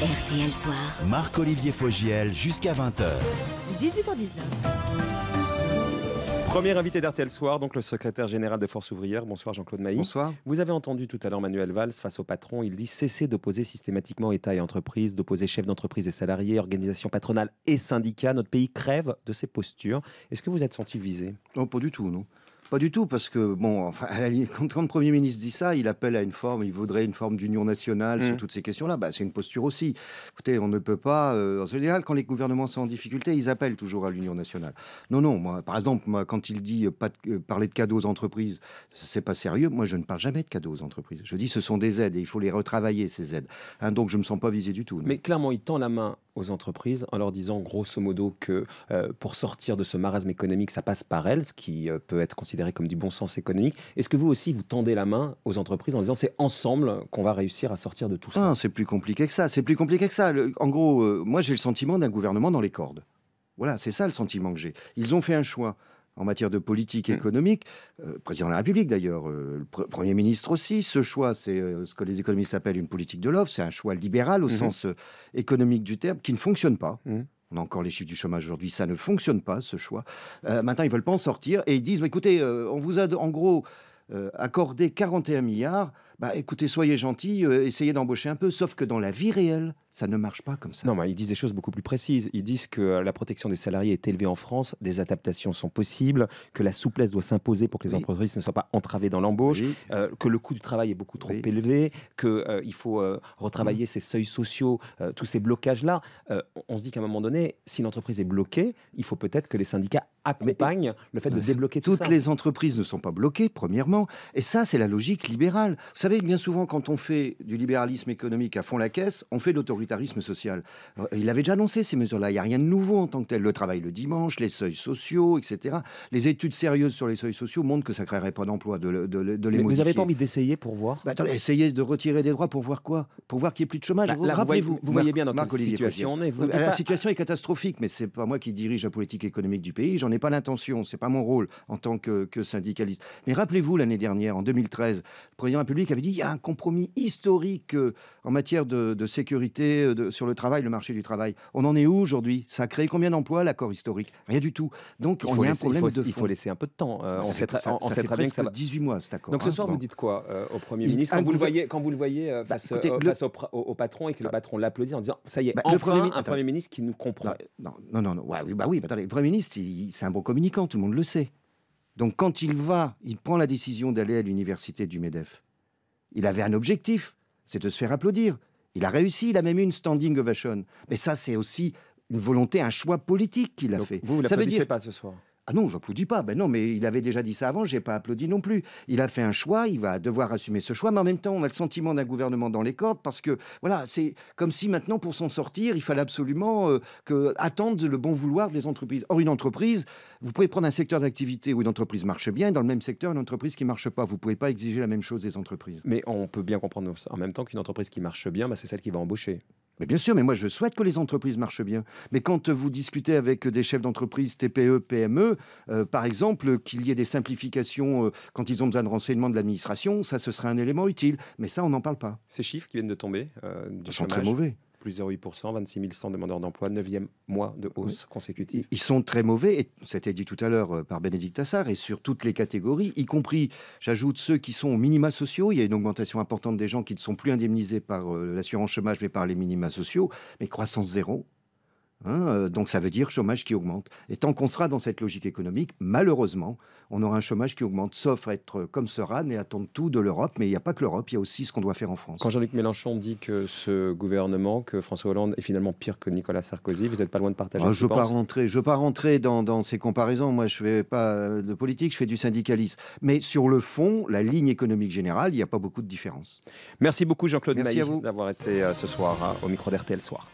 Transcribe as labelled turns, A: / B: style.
A: RTL Soir.
B: Marc-Olivier Fogiel jusqu'à 20h.
A: 18h19.
B: Premier invité d'RTL Soir, donc le secrétaire général de Force Ouvrière. Bonsoir Jean-Claude Mailly. Bonsoir. Vous avez entendu tout à l'heure Manuel Valls face au patron. Il dit cesser d'opposer systématiquement État et entreprise, d'opposer chefs d'entreprise et salariés, organisations patronales et syndicats. Notre pays
A: crève de ces postures. Est-ce que vous êtes senti visé Non, pas du tout, non. Pas du tout, parce que, bon, quand, le Premier ministre dit ça, il appelle à une forme, il voudrait une forme d'union nationale sur mm. toutes ces questions-là. Bah, c'est une posture aussi. Écoutez, on ne peut pas. Euh, en général, quand les gouvernements sont en difficulté, ils appellent toujours à l'union nationale. Non, non, moi, par exemple, quand il dit euh, euh, parler de cadeaux aux entreprises, c'est pas sérieux. Moi, je ne parle jamais de cadeaux aux entreprises. Je dis ce sont des aides et il faut les retravailler, ces aides. Hein, donc, je ne me sens pas visé du tout. Mais clairement,
B: il tend la main aux entreprises en leur disant
A: grosso modo que
B: euh, pour sortir de ce marasme économique, ça passe par elles, ce qui euh, peut être considéré comme du bon sens économique.
A: Est-ce que vous aussi, vous tendez la main aux entreprises en disant c'est ensemble qu'on va réussir à sortir de tout ça c'est plus compliqué que ça. C'est plus compliqué que ça. en gros, euh, moi j'ai le sentiment d'un gouvernement dans les cordes. Voilà, c'est ça le sentiment que j'ai. Ils ont fait un choix en matière de politique mm. économique, euh, président de la République d'ailleurs, le euh, Premier ministre aussi. Ce choix, c'est euh, ce que les économistes appellent une politique de l'offre, c'est un choix libéral au mm-hmm. sens économique du terme, qui ne fonctionne pas. Mm. On a encore les chiffres du chômage aujourd'hui, ça ne fonctionne pas ce choix. maintenant, ils ne veulent pas en sortir et ils disent, bah, écoutez, on vous a en gros accordé 41 milliards bah écoutez, soyez gentils, euh, essayez d'embaucher un peu. Sauf que dans la vie réelle, ça ne marche pas comme ça. Non, mais ils disent des choses beaucoup plus précises. Ils disent que euh, la protection des salariés
B: est élevée en France, des adaptations sont possibles, que la souplesse doit s'imposer pour que les entreprises ne soient pas entravées dans l'embauche, euh, que le coût du travail est beaucoup trop élevé, qu'il il faut retravailler ces mm. seuils sociaux, tous ces blocages-là. on se dit qu'à un moment donné, si l'entreprise est bloquée,
A: il faut peut-être que les syndicats accompagnent le fait de bah, débloquer tout ça. Toutes les entreprises ne sont pas bloquées, premièrement. Et ça, c'est la logique libérale savez, bien souvent, quand on fait du libéralisme économique à fond la caisse, on fait de l'autoritarisme social. Il avait déjà annoncé ces mesures-là. Il n'y a rien de nouveau en tant que tel. Le travail le dimanche, les seuils sociaux, etc. Les études sérieuses sur les seuils sociaux montrent que ça ne créerait pas d'emploi de, Mais Vous n'avez pas envie d'essayer pour voir bah, essayez de retirer des droits pour voir quoi Pour voir qu'il n'y ait plus de chômage. rappelez bah, vous, voyez, vous, voyez bien dans quelle situation on est. Euh, la situation est catastrophique, mais c'est pas moi qui dirige la politique économique du pays. J'en ai pas l'intention. C'est pas mon rôle en tant que, que syndicaliste. Mais rappelez-vous l'année dernière, en 2013, le président de la République avait il y a un compromis historique euh, en matière de, sécurité euh, sur le travail, le marché du travail. On en est où aujourd'hui Ça a créé combien d'emplois l'accord historique Rien du tout. Donc il faut a laisser, un problème laisser un peu de temps. Euh, on sait, ça, bien que ça 18 mois cet accord. Donc ce hein. soir, vous dites quoi au Premier ministre quand ah, vous, le voyez,
B: quand vous le voyez bah, face, au, patron et que le bah, patron l'applaudit en disant ça y est, bah, enfin un Premier
A: ministre qui nous comprend. Non, non, non. oui, attendez, le Premier ministre, c'est un bon communicant, tout le monde le sait. Donc quand il va, il prend la décision d'aller à l'université du MEDEF. Il avait un objectif, c'est de se faire applaudir. Il a réussi, il a même eu une standing ovation. Mais ça, c'est aussi une volonté, un choix politique qu'il a fait. Vous, ne l'applaudissez dire... pas ce soir ah non, non, n'applaudis pas. Ben non, mais il avait déjà dit ça avant, j'ai pas applaudi non plus. Il a fait un choix, il va devoir assumer ce choix, mais en même temps, on a le sentiment d'un gouvernement dans les cordes parce que voilà, c'est comme si maintenant pour s'en sortir, il fallait absolument euh, que, attendre le bon vouloir des entreprises. Or une entreprise, vous pouvez prendre un secteur d'activité où une entreprise marche bien, et dans le même secteur une entreprise qui marche pas, vous pouvez pas exiger la même chose des entreprises. Mais on peut bien comprendre en même temps qu'une entreprise qui marche bien, bah, c'est celle qui va embaucher. Mais bien sûr, mais moi je souhaite que les entreprises marchent bien. Mais quand vous discutez avec des chefs d'entreprise TPE, PME, euh, par exemple, qu'il y ait des simplifications euh, quand ils ont besoin de renseignements de l'administration, ça ce serait un élément utile. Mais ça, on n'en parle pas.
B: Ces chiffres qui viennent de tomber euh, sont très mauvais plus 0,8%, 26 100 demandeurs d'emploi, 9e mois de hausse consécutive. Ils
A: sont très mauvais, et c'était dit tout à l'heure euh, par Bénédicte Tassard, et sur toutes les catégories, y compris, j'ajoute, ceux qui sont aux minima sociaux. Il y a une augmentation importante des gens qui ne sont plus indemnisés par euh, l'assurance chômage, mais par les minima sociaux, mais croissance zéro, Hein, euh, donc ça veut dire chômage qui augmente. Et tant qu'on sera dans cette logique économique, malheureusement, on aura un chômage qui augmente, sauf être comme ran et attendre tout de l'Europe. Mais il n'y a pas que l'Europe, il y a aussi ce qu'on doit faire en France. Quand Jean-Luc Mélenchon dit que ce
B: gouvernement, que François Hollande est finalement pire que Nicolas Sarkozy, vous n'êtes pas loin de partager ah, Je ne
A: veux, pas rentrer dans, ces comparaisons. Moi, je ne fais pas euh, de politique, je fais du syndicalisme. Mais sur le fond, la ligne économique générale, il n'y a pas beaucoup de différence.
B: Merci beaucoup Jean-Claude Mailly d'avoir été euh, ce soir hein, au micro d'RTL Soir.